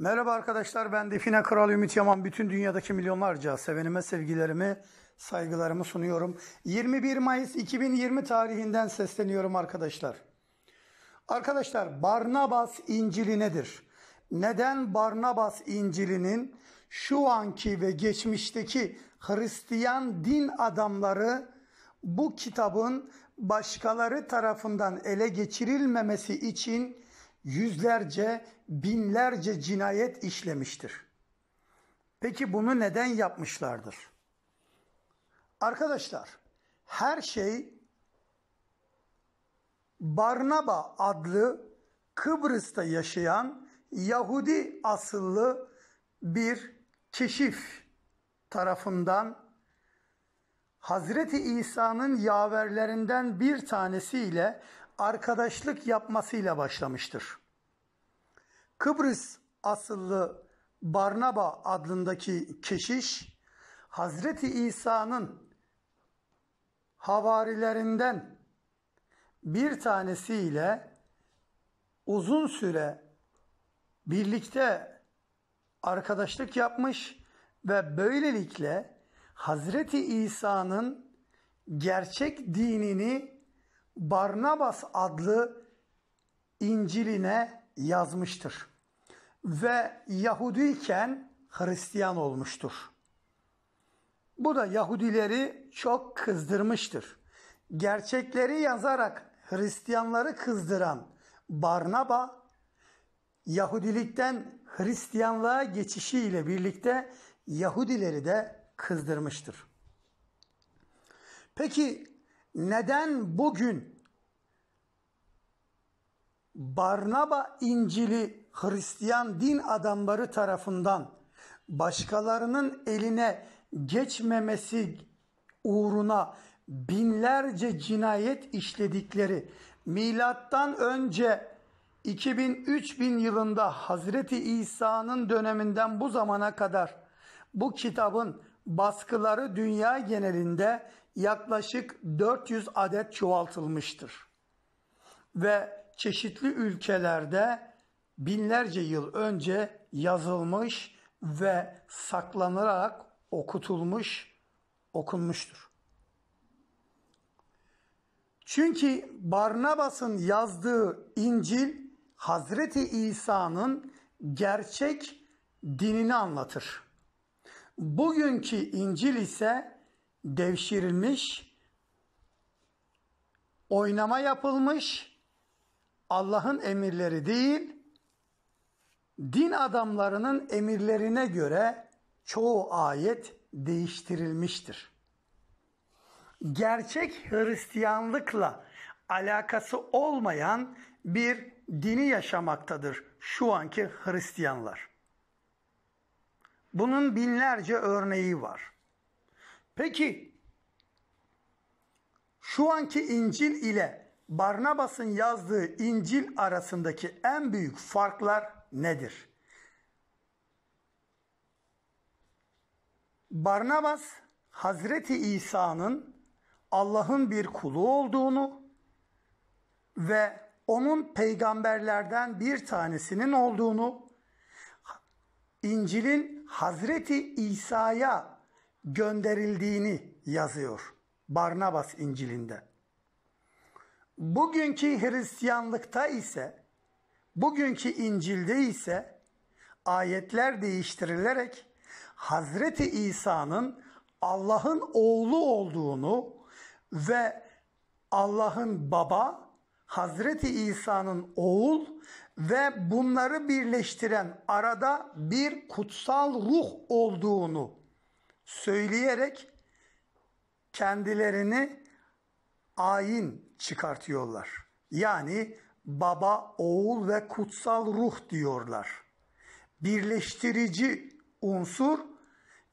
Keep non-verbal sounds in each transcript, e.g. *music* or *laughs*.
Merhaba arkadaşlar ben Define Kral Ümit Yaman. Bütün dünyadaki milyonlarca sevenime sevgilerimi, saygılarımı sunuyorum. 21 Mayıs 2020 tarihinden sesleniyorum arkadaşlar. Arkadaşlar Barnabas İncili nedir? Neden Barnabas İncili'nin şu anki ve geçmişteki Hristiyan din adamları bu kitabın başkaları tarafından ele geçirilmemesi için yüzlerce, binlerce cinayet işlemiştir. Peki bunu neden yapmışlardır? Arkadaşlar, her şey Barnaba adlı Kıbrıs'ta yaşayan Yahudi asıllı bir keşif tarafından Hazreti İsa'nın yaverlerinden bir tanesiyle arkadaşlık yapmasıyla başlamıştır. Kıbrıs asıllı Barnaba adlındaki keşiş Hazreti İsa'nın havarilerinden bir tanesiyle uzun süre birlikte arkadaşlık yapmış ve böylelikle Hazreti İsa'nın gerçek dinini Barnabas adlı İncil'ine yazmıştır. Ve Yahudiyken Hristiyan olmuştur. Bu da Yahudileri çok kızdırmıştır. Gerçekleri yazarak Hristiyanları kızdıran Barnaba, Yahudilikten Hristiyanlığa geçişiyle birlikte Yahudileri de kızdırmıştır. Peki neden bugün Barnaba İncili Hristiyan din adamları tarafından başkalarının eline geçmemesi uğruna binlerce cinayet işledikleri milattan önce 2000-3000 yılında Hazreti İsa'nın döneminden bu zamana kadar bu kitabın baskıları dünya genelinde yaklaşık 400 adet çoğaltılmıştır. Ve çeşitli ülkelerde binlerce yıl önce yazılmış ve saklanarak okutulmuş, okunmuştur. Çünkü Barnabas'ın yazdığı İncil Hazreti İsa'nın gerçek dinini anlatır. Bugünkü İncil ise devşirilmiş, oynama yapılmış, Allah'ın emirleri değil, din adamlarının emirlerine göre çoğu ayet değiştirilmiştir. Gerçek Hristiyanlıkla alakası olmayan bir dini yaşamaktadır şu anki Hristiyanlar. Bunun binlerce örneği var. Peki şu anki İncil ile Barnabas'ın yazdığı İncil arasındaki en büyük farklar nedir? Barnabas Hazreti İsa'nın Allah'ın bir kulu olduğunu ve onun peygamberlerden bir tanesinin olduğunu İncil'in Hazreti İsa'ya gönderildiğini yazıyor Barnabas İncil'inde. Bugünkü Hristiyanlıkta ise, bugünkü İncil'de ise ayetler değiştirilerek Hazreti İsa'nın Allah'ın oğlu olduğunu ve Allah'ın baba, Hazreti İsa'nın oğul ve bunları birleştiren arada bir kutsal ruh olduğunu söyleyerek kendilerini ayin çıkartıyorlar. Yani baba, oğul ve kutsal ruh diyorlar. Birleştirici unsur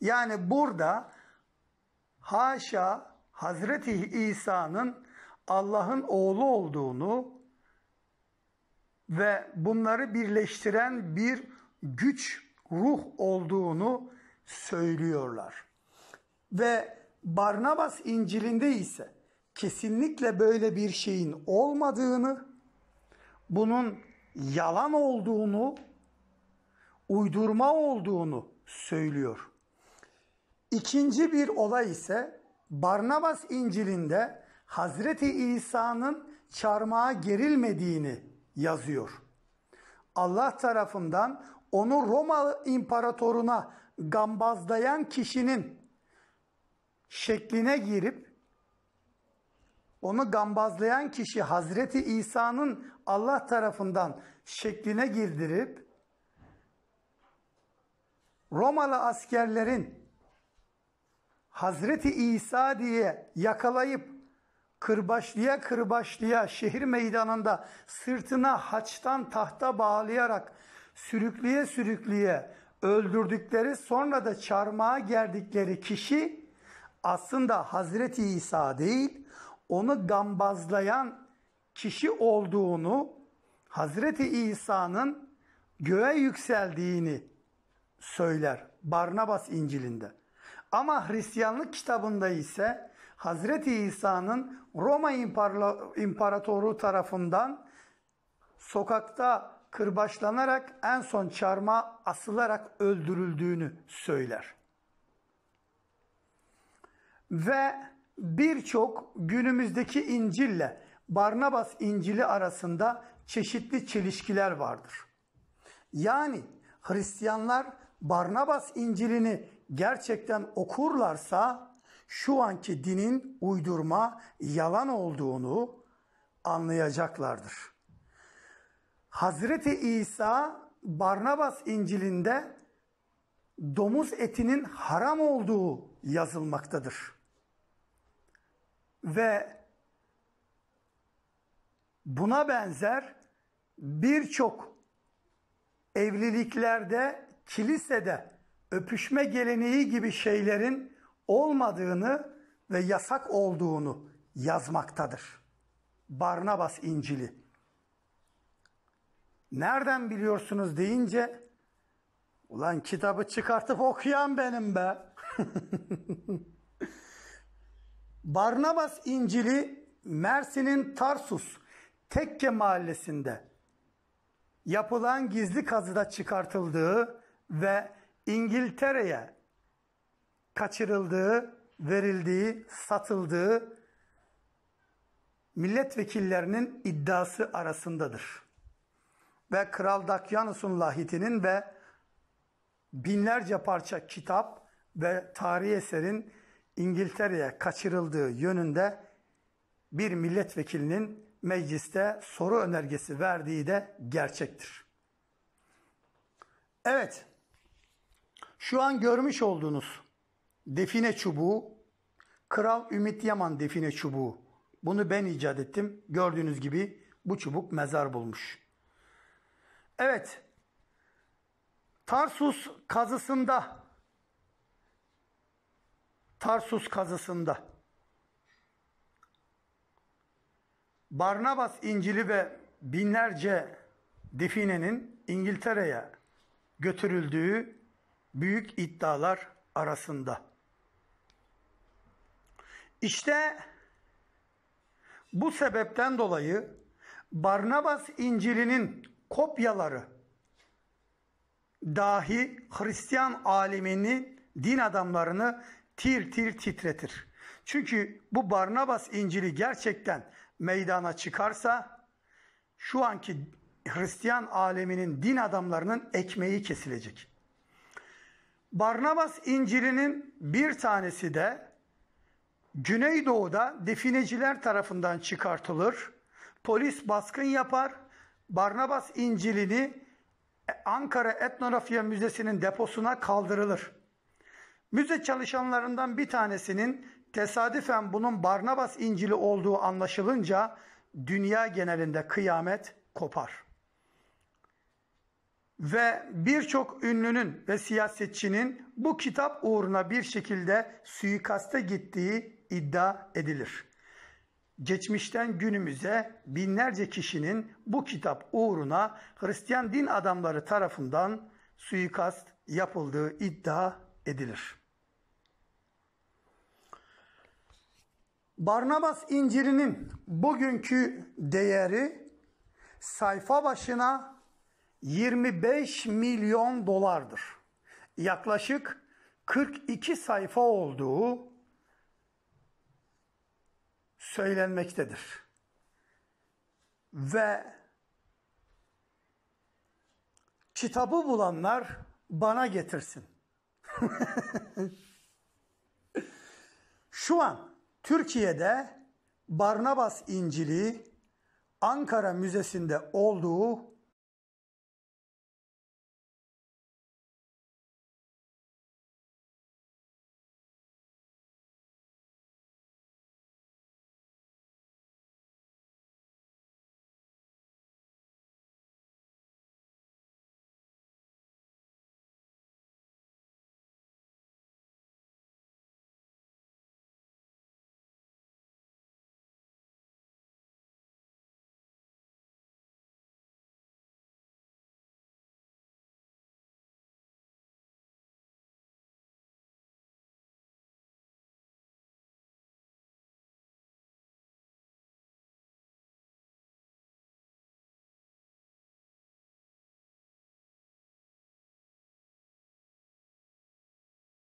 yani burada haşa Hazreti İsa'nın Allah'ın oğlu olduğunu ve bunları birleştiren bir güç, ruh olduğunu söylüyorlar ve Barnabas İncil'inde ise kesinlikle böyle bir şeyin olmadığını, bunun yalan olduğunu, uydurma olduğunu söylüyor. İkinci bir olay ise Barnabas İncil'inde Hazreti İsa'nın çarmıha gerilmediğini yazıyor. Allah tarafından onu Roma imparatoruna gambazlayan kişinin şekline girip onu gambazlayan kişi Hazreti İsa'nın Allah tarafından şekline girdirip Romalı askerlerin Hazreti İsa diye yakalayıp kırbaçlıya kırbaçlıya şehir meydanında sırtına haçtan tahta bağlayarak sürükleye sürükleye öldürdükleri sonra da çarmıha gerdikleri kişi aslında Hazreti İsa değil, onu gambazlayan kişi olduğunu, Hazreti İsa'nın göğe yükseldiğini söyler Barnabas İncil'inde. Ama Hristiyanlık kitabında ise Hazreti İsa'nın Roma İmparatoru tarafından sokakta kırbaçlanarak en son çarmıha asılarak öldürüldüğünü söyler ve birçok günümüzdeki İncil'le Barnabas İncil'i arasında çeşitli çelişkiler vardır. Yani Hristiyanlar Barnabas İncil'ini gerçekten okurlarsa şu anki dinin uydurma, yalan olduğunu anlayacaklardır. Hazreti İsa Barnabas İncil'inde domuz etinin haram olduğu yazılmaktadır ve buna benzer birçok evliliklerde, kilisede öpüşme geleneği gibi şeylerin olmadığını ve yasak olduğunu yazmaktadır. Barnabas İncili. Nereden biliyorsunuz deyince ulan kitabı çıkartıp okuyan benim be. *laughs* Barnabas İncil'i Mersin'in Tarsus Tekke mahallesinde yapılan gizli kazıda çıkartıldığı ve İngiltere'ye kaçırıldığı, verildiği, satıldığı milletvekillerinin iddiası arasındadır. Ve Kral Dakyanus'un lahitinin ve binlerce parça kitap ve tarih eserin İngiltere'ye kaçırıldığı yönünde bir milletvekilinin mecliste soru önergesi verdiği de gerçektir. Evet, şu an görmüş olduğunuz define çubuğu, Kral Ümit Yaman define çubuğu. Bunu ben icat ettim. Gördüğünüz gibi bu çubuk mezar bulmuş. Evet, Tarsus kazısında Tarsus kazısında Barnabas İncil'i ve binlerce definenin İngiltere'ye götürüldüğü büyük iddialar arasında. İşte bu sebepten dolayı Barnabas İncil'inin kopyaları dahi Hristiyan alimini din adamlarını tir tir titretir. Çünkü bu Barnabas İncil'i gerçekten meydana çıkarsa şu anki Hristiyan aleminin din adamlarının ekmeği kesilecek. Barnabas İncil'inin bir tanesi de Güneydoğu'da defineciler tarafından çıkartılır. Polis baskın yapar. Barnabas İncil'ini Ankara Etnografya Müzesi'nin deposuna kaldırılır. Müze çalışanlarından bir tanesinin tesadüfen bunun Barnabas İncil'i olduğu anlaşılınca dünya genelinde kıyamet kopar. Ve birçok ünlünün ve siyasetçinin bu kitap uğruna bir şekilde suikaste gittiği iddia edilir. Geçmişten günümüze binlerce kişinin bu kitap uğruna Hristiyan din adamları tarafından suikast yapıldığı iddia edilir. Barnabas incirinin bugünkü değeri sayfa başına 25 milyon dolardır. Yaklaşık 42 sayfa olduğu söylenmektedir. Ve kitabı bulanlar bana getirsin. *laughs* Şu an Türkiye'de Barnabas İncili Ankara Müzesi'nde olduğu